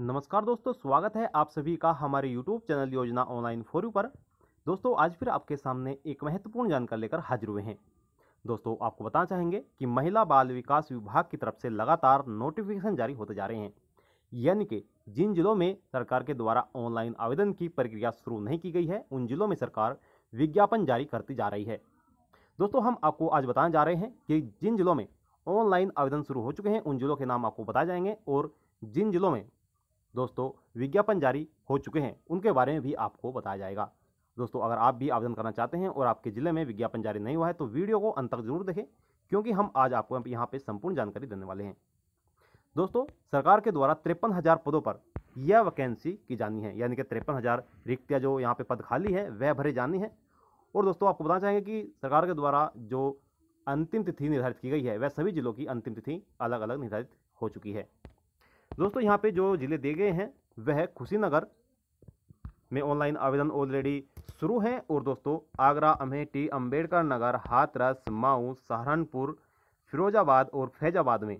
नमस्कार दोस्तों स्वागत है आप सभी का हमारे YouTube channel Yojana online four पर दोस्तों आज फिर आपके सामने एक महत्वपूर्ण जानकारी लेकर हाजिर हुए हैं दोस्तों आपको बताना चाहेंगे कि महिला बाल विकास विभाग की तरफ से लगातार नोटिफिकेशन जारी होते जा रहे हैं यानी कि जिन जिलों में सरकार के द्वारा ऑनलाइन आवेदन की प्रक्रिया शुरू नहीं की गई है उन जिलों में सरकार विज्ञापन जारी करती जा रही है दोस्तों हम आपको आज बताने जा रहे हैं कि जिन जिलों में ऑनलाइन आवेदन शुरू हो चुके हैं उन जिलों के नाम आपको बताए जाएंगे और जिन जिलों में दोस्तों विज्ञापन जारी हो चुके हैं उनके बारे में भी आपको बताया जाएगा दोस्तों अगर आप भी आवेदन करना चाहते हैं और आपके ज़िले में विज्ञापन जारी नहीं हुआ है तो वीडियो को अंत तक जरूर देखें क्योंकि हम आज आपको यहाँ पर संपूर्ण जानकारी देने वाले हैं दोस्तों सरकार के द्वारा तिरपन हज़ार पदों पर यह वैकेंसी की जानी है यानी कि तिरपन हज़ार रिक्तियाँ जो यहाँ पर पद खाली है वह भरे जानी है और दोस्तों आपको बताना चाहेंगे कि सरकार के द्वारा जो अंतिम तिथि निर्धारित की गई है वह सभी जिलों की अंतिम तिथि अलग अलग निर्धारित हो चुकी है दोस्तों यहाँ पे जो ज़िले दिए गए हैं वह कुशीनगर में ऑनलाइन आवेदन ऑलरेडी शुरू हैं और दोस्तों आगरा अमेठी अंबेडकर नगर हाथरस माऊ सहारनपुर फिरोजाबाद और फैजाबाद में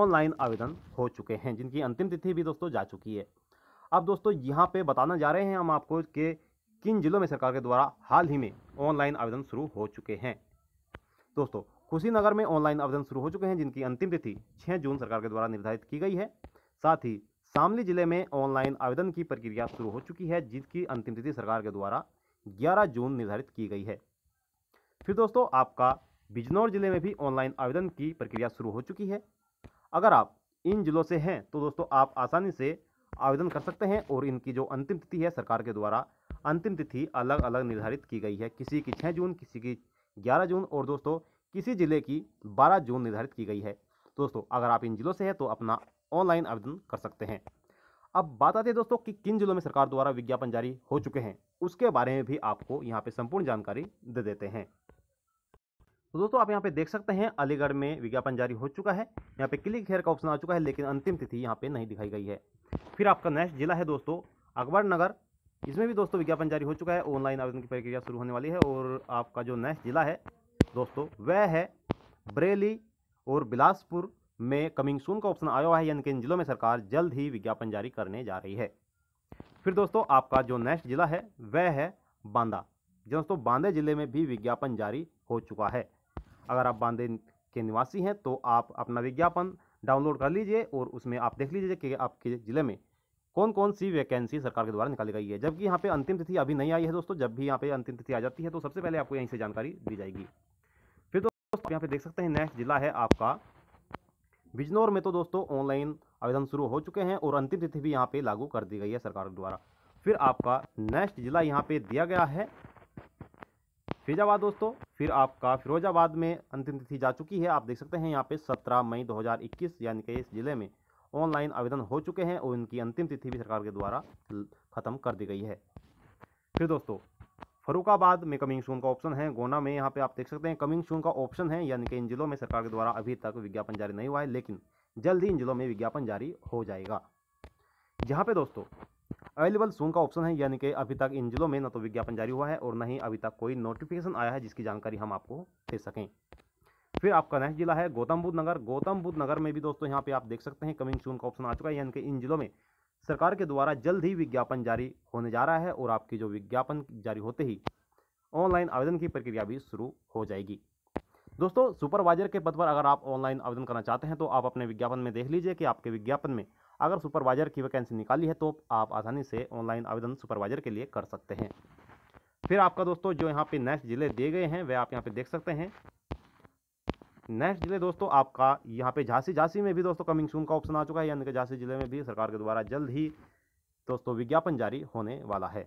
ऑनलाइन आवेदन हो चुके हैं जिनकी अंतिम तिथि भी दोस्तों जा चुकी है अब दोस्तों यहाँ पे बताना जा रहे हैं हम आपको कि किन जिलों में सरकार के द्वारा हाल ही में ऑनलाइन आवेदन शुरू हो चुके हैं दोस्तों कुशीनगर में ऑनलाइन आवेदन शुरू हो चुके हैं जिनकी अंतिम तिथि छः जून सरकार के द्वारा निर्धारित की गई है साथ ही शामली जिले में ऑनलाइन आवेदन की प्रक्रिया शुरू हो चुकी है जिसकी अंतिम तिथि सरकार के द्वारा 11 जून निर्धारित की गई है फिर दोस्तों आपका बिजनौर जिले में भी ऑनलाइन आवेदन की प्रक्रिया शुरू हो चुकी है अगर आप इन जिलों से हैं तो दोस्तों आप आसानी से आवेदन कर सकते हैं और इनकी जो अंतिम तिथि है सरकार के द्वारा अंतिम तिथि अलग अलग निर्धारित की गई है किसी की छः जून किसी की ग्यारह जून और दोस्तों किसी ज़िले की 12 जून निर्धारित की गई है दोस्तों अगर आप इन ज़िलों से हैं तो अपना ऑनलाइन आवेदन कर सकते हैं अब बात आती है दोस्तों कि किन ज़िलों में सरकार द्वारा विज्ञापन जारी हो चुके हैं उसके बारे में भी आपको यहाँ पर संपूर्ण जानकारी दे देते हैं तो दोस्तों आप यहाँ पे देख सकते हैं अलीगढ़ में विज्ञापन जारी हो चुका है यहाँ पे क्लिक हेयर का ऑप्शन आ चुका है लेकिन अंतिम तिथि यहाँ पे नहीं दिखाई गई है फिर आपका नेक्स्ट जिला है दोस्तों अकबर नगर इसमें भी दोस्तों विज्ञापन जारी हो चुका है ऑनलाइन आवेदन की प्रक्रिया शुरू होने वाली है और आपका जो नेक्स्ट जिला है दोस्तों वह है बरेली और बिलासपुर में कमिंग सून का ऑप्शन आया हुआ है यानी कि इन जिलों में सरकार जल्द ही विज्ञापन जारी करने जा रही है फिर दोस्तों आपका जो नेक्स्ट जिला है वह है बांदा दोस्तों बांदे ज़िले में भी विज्ञापन जारी हो चुका है अगर आप बांदे के निवासी हैं तो आप अपना विज्ञापन डाउनलोड कर लीजिए और उसमें आप देख लीजिए कि आपके ज़िले में कौन कौन सी वैकेंसी सरकार के द्वारा निकाली गई है जबकि यहाँ पे अंतिम तिथि अभी नहीं आई है दोस्तों जब भी यहाँ पे अंतिम तिथि आ जाती है तो सबसे पहले आपको यहीं से जानकारी दी जाएगी दोस्तों यहाँ पे देख सकते हैं नेक्स्ट जिला है आपका बिजनौर में तो दोस्तों ऑनलाइन आवेदन शुरू हो चुके हैं और अंतिम तिथि भी यहाँ पे लागू कर दी गई है सरकार द्वारा फिर आपका नेक्स्ट जिला यहाँ पे दिया गया है फिजाबाद दोस्तों फिर आपका फिरोजाबाद में अंतिम तिथि जा चुकी है आप देख सकते हैं यहाँ पे सत्रह मई दो यानी कि इस जिले में ऑनलाइन आवेदन हो चुके हैं और इनकी अंतिम तिथि भी सरकार के द्वारा ख़त्म कर दी गई है फिर दोस्तों फरुखाबाद में कमिंग सून का ऑप्शन है गोना में यहाँ पे आप देख सकते हैं कमिंग सून का ऑप्शन है यानी कि इन जिलों में सरकार के द्वारा अभी तक विज्ञापन जारी नहीं हुआ है लेकिन जल्द ही इन जिलों में विज्ञापन जारी हो जाएगा यहाँ पे दोस्तों अवेलेबल सून का ऑप्शन है यानी कि अभी तक इन जिलों में न तो विज्ञापन जारी हुआ है और न ही अभी तक कोई नोटिफिकेशन आया है जिसकी जानकारी हम आपको दे सकें फिर आपका नेक्स्ट जिला है गौतम बुद्ध नगर गौतम बुद्ध नगर में भी दोस्तों यहाँ पे आप देख सकते हैं कमिंग सून का ऑप्शन आ चुका है यानी कि इन जिलों में सरकार के द्वारा जल्द ही विज्ञापन जारी होने जा रहा है और आपकी जो विज्ञापन जारी होते ही ऑनलाइन आवेदन की प्रक्रिया भी शुरू हो जाएगी दोस्तों सुपरवाइजर के पद पर अगर आप ऑनलाइन आवेदन करना चाहते हैं तो आप अपने विज्ञापन में देख लीजिए कि आपके विज्ञापन में अगर सुपरवाइजर की वैकेंसी निकाली है तो आप आसानी से ऑनलाइन आवेदन सुपरवाइजर के लिए कर सकते हैं फिर आपका दोस्तों जो यहाँ पे नेक्स्ट ज़िले दिए गए हैं वह आप यहाँ पे देख सकते हैं नेक्स्ट जिले दोस्तों आपका यहाँ पे झांसी झांसी में भी दोस्तों कमिंग सून का ऑप्शन आ चुका है यानी कि झांसी जिले में भी सरकार के द्वारा जल्द ही दोस्तों विज्ञापन जारी होने वाला है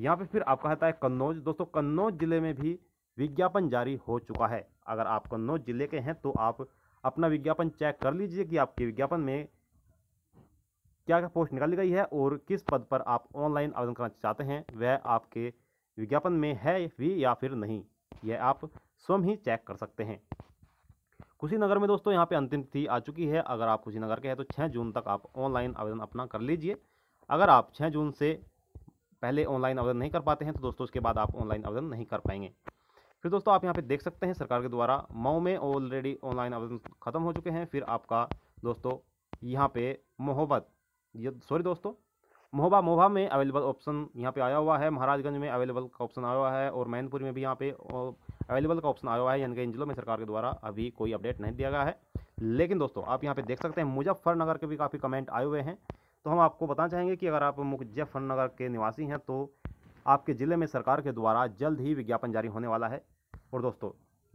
यहाँ पे फिर आपका आता है कन्नौज दोस्तों कन्नौज जिले में भी विज्ञापन जारी हो चुका है अगर आप कन्नौज जिले के हैं तो आप अपना विज्ञापन चेक कर लीजिए कि आपके विज्ञापन में क्या क्या पोस्ट निकाली गई है और किस पद पर आप ऑनलाइन आवेदन करना चाहते हैं वह आपके विज्ञापन में है भी या फिर नहीं यह आप स्वयं ही चेक कर सकते हैं कुशीनगर में दोस्तों यहाँ पे अंतिम तिथि आ चुकी है अगर आप कुशीनगर के हैं तो 6 जून तक आप ऑनलाइन आवेदन अपना कर लीजिए अगर आप 6 जून से पहले ऑनलाइन आवेदन नहीं कर पाते हैं तो दोस्तों उसके बाद आप ऑनलाइन आवेदन नहीं कर पाएंगे फिर दोस्तों आप यहाँ पे देख सकते हैं सरकार के द्वारा मऊ में ऑलरेडी ऑनलाइन आवेदन ख़त्म हो चुके हैं फिर आपका दोस्तों यहाँ पे मोहब्बत ये सॉरी दोस्तों मोहबा मोहबा में अवेलेबल ऑप्शन यहाँ पे आया हुआ है महाराजगंज में अवेलेबल का ऑप्शन आया हुआ है और मैनपुरी में भी यहाँ पे अवेलेबल का ऑप्शन आया हुआ है यानी कि इन जिलों में सरकार के द्वारा अभी कोई अपडेट नहीं दिया गया है लेकिन दोस्तों आप यहाँ पे देख सकते हैं मुजफ्फरनगर के भी काफ़ी कमेंट आए हुए हैं तो हम आपको बताना चाहेंगे कि अगर आप मुजफ्फरनगर के निवासी हैं तो आपके ज़िले में सरकार के द्वारा जल्द ही विज्ञापन जारी होने वाला है और दोस्तों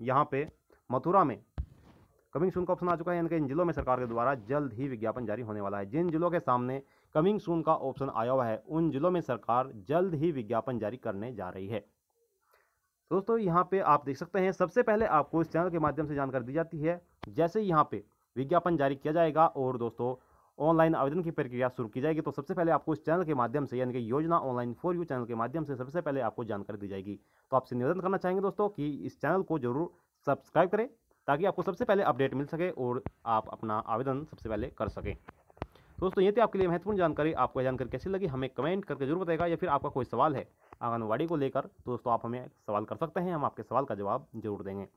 यहाँ पे मथुरा में कमिंग सून का ऑप्शन आ चुका है यानी कि इन जिलों में सरकार के द्वारा जल्द ही विज्ञापन जारी होने वाला है जिन जिलों के सामने कमिंग सून का ऑप्शन आया हुआ है उन जिलों में सरकार जल्द ही विज्ञापन जारी करने जा रही है दोस्तों यहाँ पे आप देख सकते हैं सबसे पहले आपको इस चैनल के माध्यम से जानकारी दी जाती है जैसे यहाँ पे विज्ञापन जारी किया जाएगा और दोस्तों ऑनलाइन आवेदन की प्रक्रिया शुरू की जाएगी तो सबसे पहले आपको इस चैनल के माध्यम से यानी कि योजना ऑनलाइन फॉर यू चैनल के माध्यम से सबसे पहले आपको जानकारी दी जाएगी तो आपसे निवेदन करना चाहेंगे दोस्तों कि इस चैनल को जरूर सब्सक्राइब करें ताकि आपको सबसे पहले अपडेट मिल सके और आप अपना आवेदन सबसे पहले कर सकें दोस्तों ये थी आपके लिए महत्वपूर्ण जानकारी आपको जानकारी कैसी लगी हमें कमेंट करके जरूर बताएगा या फिर आपका कोई सवाल है आंगनबाड़ी को लेकर दोस्तों आप हमें सवाल कर सकते हैं हम आपके सवाल का जवाब जरूर देंगे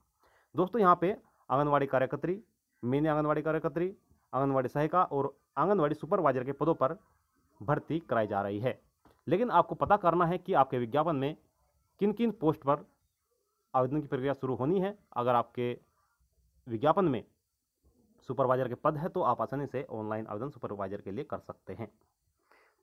दोस्तों यहाँ पे आंगनबाड़ी कार्यकर्त्री मिनी आंगनबाड़ी कार्यकर्त्री आंगनबाड़ी सहायिका और आंगनबाड़ी सुपरवाइजर के पदों पर भर्ती कराई जा रही है लेकिन आपको पता करना है कि आपके विज्ञापन में किन किन पोस्ट पर आवेदन की प्रक्रिया शुरू होनी है अगर आपके विज्ञापन में सुपरवाइजर के पद है तो आप आसानी से ऑनलाइन आवेदन सुपरवाइजर के लिए कर सकते हैं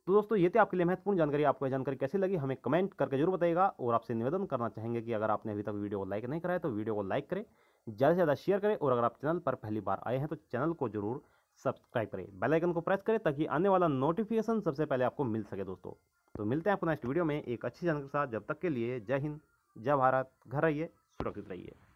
तो दोस्तों ये थे आपके लिए महत्वपूर्ण जानकारी आपको जानकारी कैसी लगी हमें कमेंट करके जरूर बताएगा और आपसे निवेदन करना चाहेंगे कि अगर आपने अभी तक वीडियो को लाइक नहीं कराया तो वीडियो को लाइक करें ज़्यादा से ज़्यादा शेयर करें और अगर आप चैनल पर पहली बार आए हैं तो चैनल को जरूर सब्सक्राइब करें बेल आइकन को प्रेस करें ताकि आने वाला नोटिफिकेशन सबसे पहले आपको मिल सके दोस्तों तो मिलते हैं आपको नेक्स्ट वीडियो में एक अच्छी जानकारी के साथ जब तक के लिए जय हिंद जय भारत घर रहिए सुरक्षित रहिए